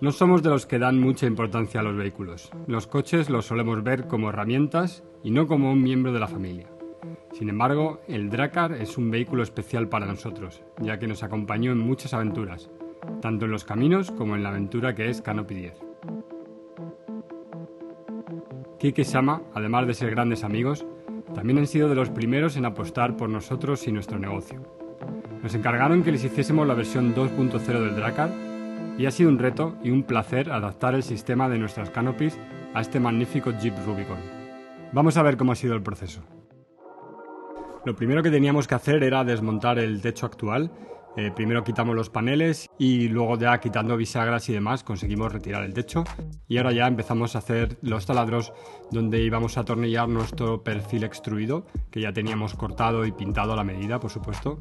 No somos de los que dan mucha importancia a los vehículos. Los coches los solemos ver como herramientas y no como un miembro de la familia. Sin embargo, el Drakkar es un vehículo especial para nosotros, ya que nos acompañó en muchas aventuras, tanto en los caminos como en la aventura que es Canopy 10. Kike Sama, además de ser grandes amigos, también han sido de los primeros en apostar por nosotros y nuestro negocio. Nos encargaron que les hiciésemos la versión 2.0 del Drakkar y ha sido un reto y un placer adaptar el sistema de nuestras canopies a este magnífico Jeep Rubicon. Vamos a ver cómo ha sido el proceso. Lo primero que teníamos que hacer era desmontar el techo actual. Eh, primero quitamos los paneles y luego ya quitando bisagras y demás conseguimos retirar el techo y ahora ya empezamos a hacer los taladros donde íbamos a atornillar nuestro perfil extruido que ya teníamos cortado y pintado a la medida por supuesto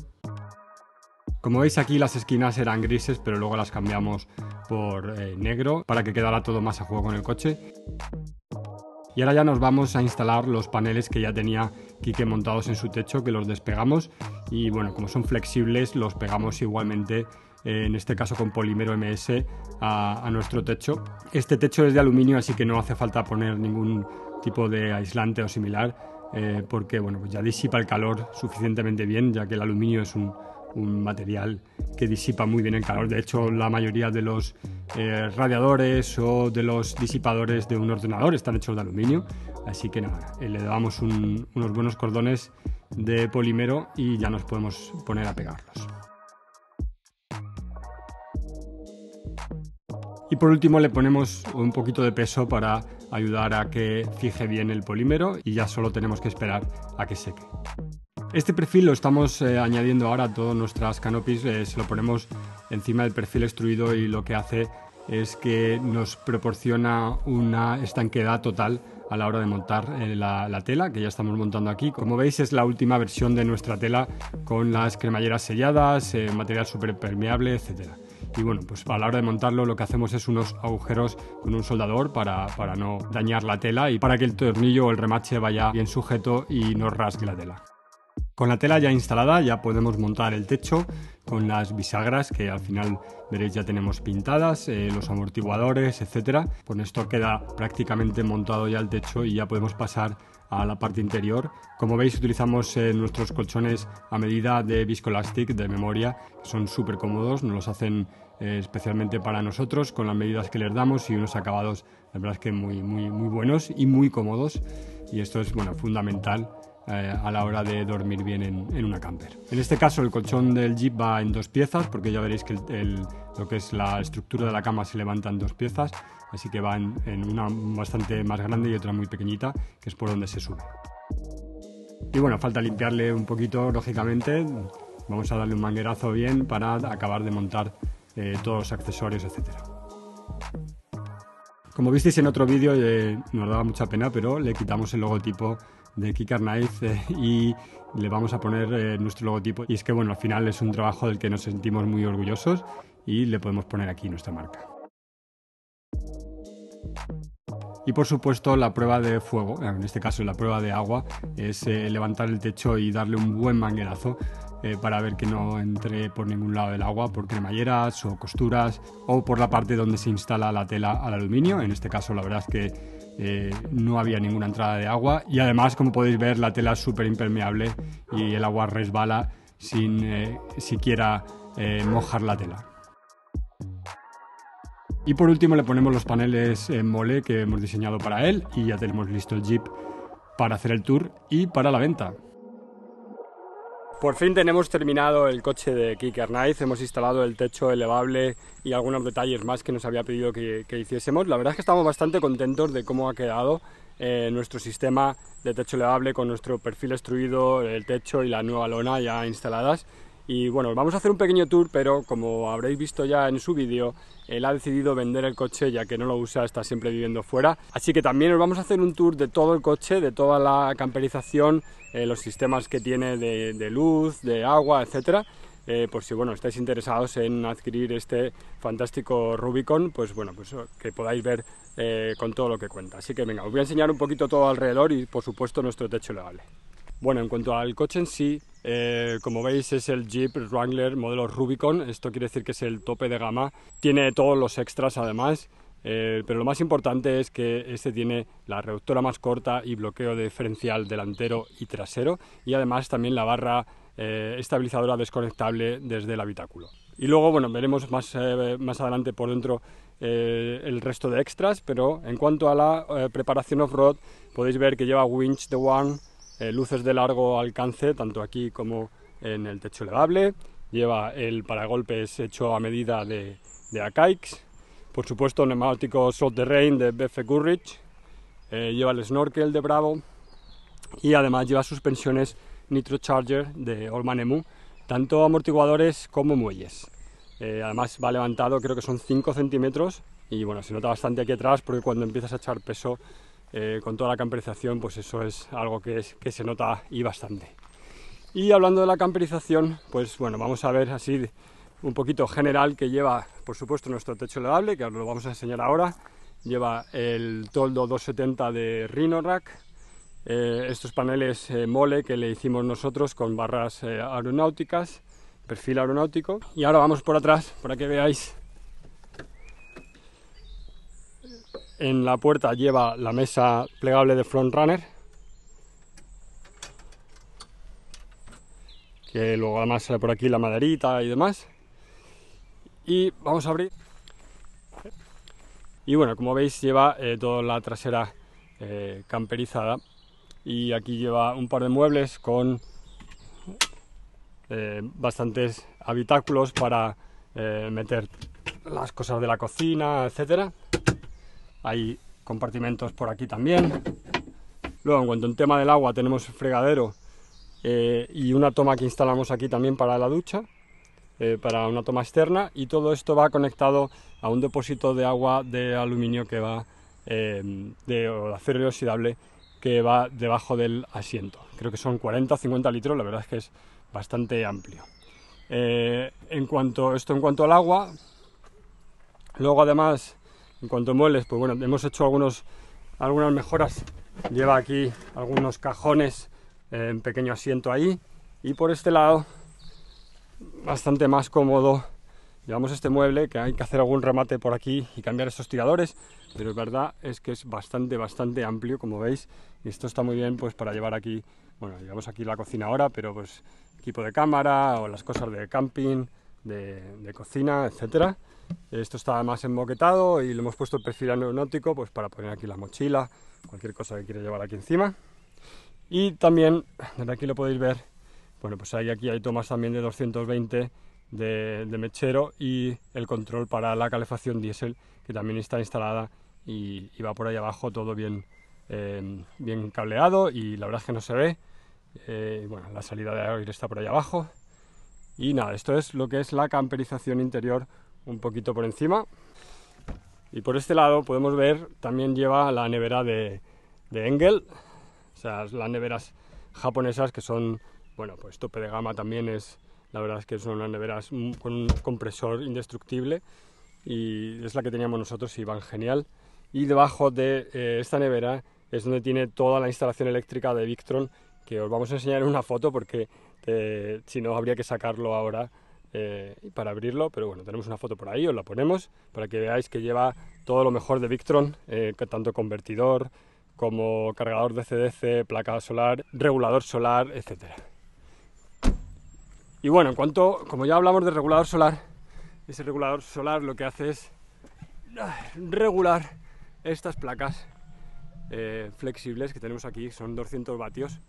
como veis aquí las esquinas eran grises, pero luego las cambiamos por eh, negro para que quedara todo más a juego con el coche. Y ahora ya nos vamos a instalar los paneles que ya tenía Kike montados en su techo, que los despegamos y bueno, como son flexibles, los pegamos igualmente eh, en este caso con polímero MS, a, nuestro techo. Este techo es de aluminio, así que no hace falta poner ningún tipo de aislante o similar, eh, porque bueno, pues ya disipa el calor suficientemente bien, ya que el aluminio es un, un material que disipa muy bien el calor. De hecho, la mayoría de los eh, radiadores o de los disipadores de un ordenador están hechos de aluminio. Así que nada, eh, le damos unos buenos cordones de polímero y ya nos podemos poner a pegarlos. Y por último le ponemos un poquito de peso para ayudar a que fije bien el polímero y ya solo tenemos que esperar a que seque. Este perfil lo estamos eh, añadiendo ahora a todas nuestras canopies, eh, se lo ponemos encima del perfil extruido y lo que hace es que nos proporciona una estanquedad total a la hora de montar eh, la, tela que ya estamos montando aquí. Como veis es la última versión de nuestra tela con las cremalleras selladas, material material permeable, etc. Y bueno, pues a la hora de montarlo lo que hacemos es unos agujeros con un soldador para, para no dañar la tela y para que el tornillo o el remache vaya bien sujeto y no rasgue la tela. Con la tela ya instalada ya podemos montar el techo con las bisagras que al final veréis ya tenemos pintadas, eh, los amortiguadores, etc. Con esto queda prácticamente montado ya el techo y ya podemos pasar a la parte interior. Como veis utilizamos eh, nuestros colchones a medida de viscoelastic de memoria, son súper cómodos, nos los hacen eh, especialmente para nosotros con las medidas que les damos y unos acabados la verdad que muy, muy, muy buenos y muy cómodos y esto es bueno, fundamental eh, a la hora de dormir bien en, una camper. En este caso el colchón del Jeep va en dos piezas porque ya veréis que lo que es la estructura de la cama se levanta en dos piezas, así que va en una bastante más grande y otra muy pequeñita, que es por donde se sube. Y bueno, falta limpiarle un poquito, lógicamente. Vamos a darle un manguerazo bien para acabar de montar eh, todos los accesorios, etcétera. Como visteis en otro vídeo, eh, nos daba mucha pena, pero le quitamos el logotipo de Kicker eh, Knife y le vamos a poner eh, nuestro logotipo. Y es que, bueno, al final es un trabajo del que nos sentimos muy orgullosos y le podemos poner aquí nuestra marca. Y por supuesto la prueba de fuego, en este caso la prueba de agua, es levantar el techo y darle un buen manguerazo. Eh, para ver que no entre por ningún lado del agua por cremalleras o costuras o por la parte donde se instala la tela al aluminio. En este caso la verdad es que eh, no había ninguna entrada de agua y además como podéis ver la tela es súper impermeable y el agua resbala sin eh, siquiera mojar la tela. Y por último le ponemos los paneles en mole que hemos diseñado para él y ya tenemos listo el jeep para hacer el tour y para la venta. Por fin tenemos terminado el coche de Kicker Knight, hemos instalado el techo elevable y algunos detalles más que nos había pedido que, hiciésemos. La verdad es que estamos bastante contentos de cómo ha quedado eh, nuestro sistema de techo elevable con nuestro perfil destruido, el techo y la nueva lona ya instaladas. Y bueno, vamos a hacer un pequeño tour, pero como habréis visto ya en su vídeo, él ha decidido vender el coche ya que no lo usa, está siempre viviendo fuera. Así que también os vamos a hacer un tour de todo el coche, de toda la camperización, eh, los sistemas que tiene de, luz, de agua, etc. Eh, por si bueno, estáis interesados en adquirir este fantástico Rubicon, pues bueno, pues eh, que podáis ver con todo lo que cuenta. Así que venga, os voy a enseñar un poquito todo alrededor y por supuesto nuestro techo vale bueno, en cuanto al coche en sí, eh, como veis es el Jeep Wrangler modelo Rubicon, esto quiere decir que es el tope de gama, tiene todos los extras además, eh, pero lo más importante es que este tiene la reductora más corta y bloqueo diferencial delantero y trasero y además también la barra eh, estabilizadora desconectable desde el habitáculo. Y luego, bueno, veremos más, adelante por dentro el resto de extras, pero en cuanto a la preparación off-road podéis ver que lleva winch The one, eh, luces de largo alcance, tanto aquí como en el techo elevable. Lleva el paragolpes hecho a medida de, de Por supuesto, neumático Salt the Rain de BF Goodrich. Eh, lleva el snorkel de Bravo. Y además lleva suspensiones Nitro Charger de Allman tanto amortiguadores como muelles. Eh, además va levantado, creo que son 5 centímetros y bueno, se nota bastante aquí atrás porque cuando empiezas a echar peso eh, con toda la camperización, pues eso es algo que, es, que se nota y bastante. Y hablando de la camperización, pues bueno, vamos a ver así un poquito general que lleva, por supuesto, nuestro techo elevable, que lo vamos a enseñar ahora. Lleva el toldo 270 de Rhinorack, eh, estos paneles eh, mole que le hicimos nosotros con barras aeronáuticas, perfil aeronáutico. Y ahora vamos por atrás para que veáis En la puerta lleva la mesa plegable de Front Runner, que luego además sale por aquí la maderita y demás. Y vamos a abrir. Y bueno, como veis lleva eh, toda la trasera eh, camperizada. Y aquí lleva un par de muebles con eh, bastantes habitáculos para meter las cosas de la cocina, etcétera. Hay compartimentos por aquí también. Luego, en cuanto al tema del agua, tenemos fregadero eh, y una toma que instalamos aquí también para la ducha, eh, para una toma externa. Y todo esto va conectado a un depósito de agua de aluminio que va, eh, de, acero inoxidable que va debajo del asiento. Creo que son 40 o 50 litros, la verdad es que es bastante amplio. en cuanto, esto en cuanto al agua, luego además en cuanto a muebles, pues bueno, hemos hecho algunos, algunas mejoras. Lleva aquí algunos cajones, eh, en pequeño asiento ahí. Y por este lado, bastante más cómodo, llevamos este mueble, que hay que hacer algún remate por aquí y cambiar esos tiradores. Pero es verdad es que es bastante, bastante amplio, como veis. Y esto está muy bien pues para llevar aquí, bueno, llevamos aquí la cocina ahora, pero pues equipo de cámara o las cosas de camping, de, cocina, etcétera. Esto está más emboquetado y le hemos puesto el perfil aeronáutico pues, para poner aquí la mochila, cualquier cosa que quiera llevar aquí encima. Y también, desde aquí lo podéis ver, bueno, pues hay, aquí hay tomas también de 220 de, mechero y el control para la calefacción diésel, que también está instalada y, va por ahí abajo todo bien, em, bien cableado y la verdad es que no se ve. Eh, bueno, la salida de aire está por ahí abajo. Y nada, esto es lo que es la camperización interior un poquito por encima. Y por este lado podemos ver, también lleva la nevera de, Engel, o sea, las neveras japonesas que son, bueno, pues tope de gama también es, la verdad es que son unas neveras con un compresor indestructible y es la que teníamos nosotros y van genial. Y debajo de eh, esta nevera es donde tiene toda la instalación eléctrica de Victron, que os vamos a enseñar en una foto porque eh, si no, habría que sacarlo ahora eh, para abrirlo, pero bueno, tenemos una foto por ahí, os la ponemos para que veáis que lleva todo lo mejor de Victron, eh, tanto convertidor como cargador de CDC, placa solar, regulador solar, etc. Y bueno, en cuanto, como ya hablamos del regulador solar, ese regulador solar lo que hace es ah, regular estas placas flexibles que tenemos aquí, son 200 vatios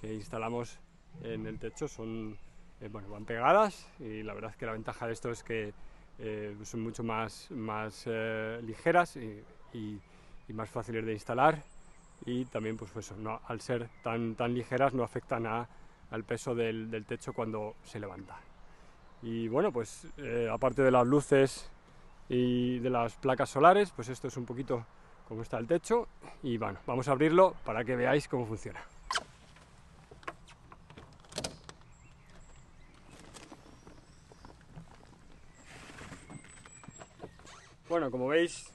que instalamos en el techo son, eh, bueno, van pegadas y la verdad es que la ventaja de esto es que eh, son mucho más, más eh, ligeras y, más fáciles de instalar y también pues, pues eso, no, al ser tan, tan ligeras no afectan al peso del, del, techo cuando se levanta. Y bueno, pues aparte de las luces y de las placas solares, pues esto es un poquito cómo está el techo y bueno, vamos a abrirlo para que veáis cómo funciona. Bueno, como veis,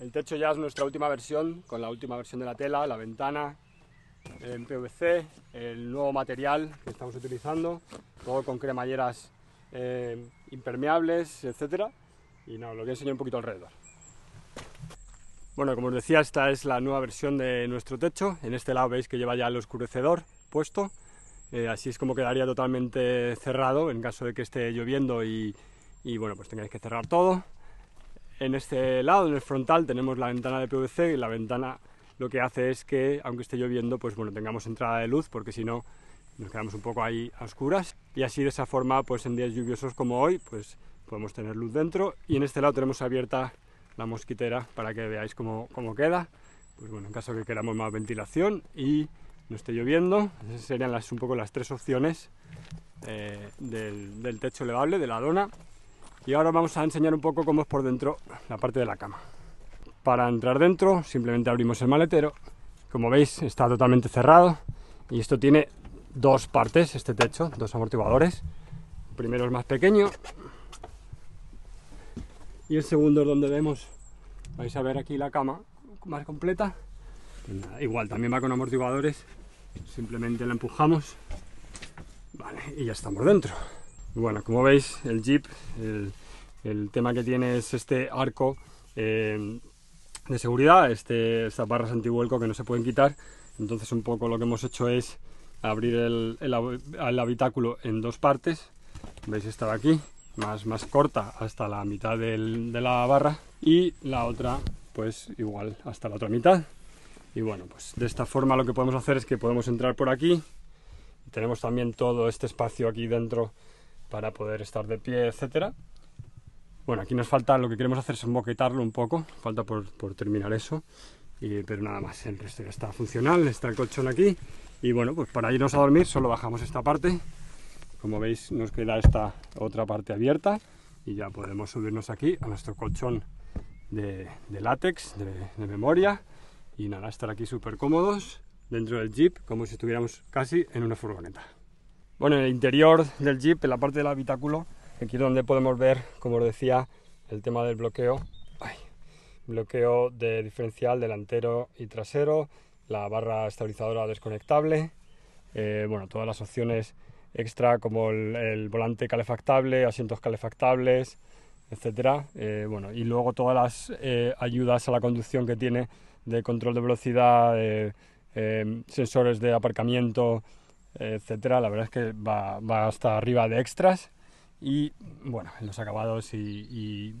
el techo ya es nuestra última versión, con la última versión de la tela, la ventana en PVC, el nuevo material que estamos utilizando, todo con cremalleras eh, impermeables, etc. Y no, lo voy a enseñar un poquito alrededor. Bueno, como os decía, esta es la nueva versión de nuestro techo. En este lado veis que lleva ya el oscurecedor puesto. Eh, así es como quedaría totalmente cerrado en caso de que esté lloviendo y, y bueno, pues tengáis que cerrar todo. En este lado, en el frontal, tenemos la ventana de PVC y la ventana lo que hace es que, aunque esté lloviendo, pues bueno, tengamos entrada de luz, porque si no nos quedamos un poco ahí a oscuras. Y así de esa forma, pues en días lluviosos como hoy, pues podemos tener luz dentro. Y en este lado tenemos abierta la mosquitera para que veáis cómo, cómo queda. Pues bueno, en caso que queramos más ventilación y no esté lloviendo, esas serían las, un poco las tres opciones eh, del, techo elevable, de la dona y ahora vamos a enseñar un poco cómo es por dentro la parte de la cama. Para entrar dentro simplemente abrimos el maletero, como veis está totalmente cerrado y esto tiene dos partes, este techo, dos amortiguadores. El primero es más pequeño y el segundo es donde vemos, vais a ver aquí la cama más completa. Igual, también va con amortiguadores, simplemente la empujamos y ya estamos dentro. Bueno, como veis, el Jeep, el, tema que tiene es este arco eh, de seguridad, este, estas barras antivuelco que no se pueden quitar. Entonces un poco lo que hemos hecho es abrir el, habitáculo en dos partes. Veis esta de aquí, más, más corta hasta la mitad de la barra y la otra pues igual hasta la otra mitad. Y bueno, pues de esta forma lo que podemos hacer es que podemos entrar por aquí. Tenemos también todo este espacio aquí dentro para poder estar de pie, etcétera. Bueno, aquí nos falta, lo que queremos hacer es moquetarlo un poco, falta por, terminar eso, pero nada más, el resto ya está funcional, está el colchón aquí, y bueno, pues para irnos a dormir solo bajamos esta parte, como veis nos queda esta otra parte abierta, y ya podemos subirnos aquí a nuestro colchón de, látex, de memoria, y nada, estar aquí súper cómodos dentro del jeep, como si estuviéramos casi en una furgoneta. Bueno, en el interior del Jeep, en la parte del habitáculo, aquí es donde podemos ver, como os decía, el tema del bloqueo. bloqueo de diferencial delantero y trasero, la barra estabilizadora desconectable, eh, bueno, todas las opciones extra como el, volante calefactable, asientos calefactables, etcétera. Eh, bueno, y luego todas las eh, ayudas a la conducción que tiene de control de velocidad, sensores de aparcamiento, etcétera. La verdad es que va, hasta arriba de extras y bueno, los acabados y,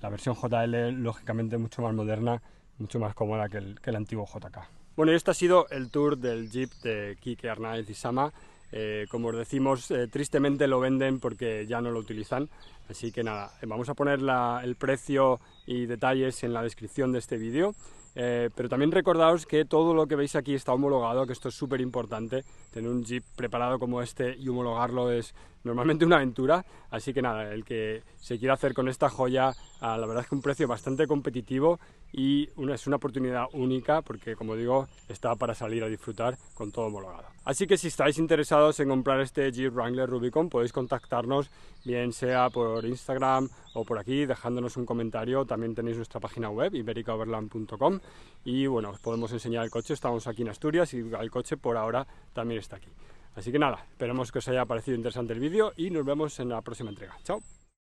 la versión JL lógicamente mucho más moderna, mucho más cómoda que el, antiguo JK. Bueno, y este ha sido el tour del Jeep de Kike Arnaiz y Sama. Eh, como os decimos, eh, tristemente lo venden porque ya no lo utilizan. Así que nada, vamos a poner el precio y detalles en la descripción de este vídeo. Eh, pero también recordaos que todo lo que veis aquí está homologado, que esto es súper importante. Tener un Jeep preparado como este y homologarlo es normalmente una aventura. Así que nada, el que se quiera hacer con esta joya, a ah, la verdad es que un precio bastante competitivo y una, es una oportunidad única porque, como digo, está para salir a disfrutar con todo homologado. Así que si estáis interesados en comprar este Jeep Wrangler Rubicon, podéis contactarnos, bien sea por Instagram o por aquí, dejándonos un comentario. También tenéis nuestra página web, ibericaoverland.com. Y bueno, os podemos enseñar el coche. Estamos aquí en Asturias y el coche por ahora también está aquí. Así que nada, esperemos que os haya parecido interesante el vídeo y nos vemos en la próxima entrega. ¡Chao!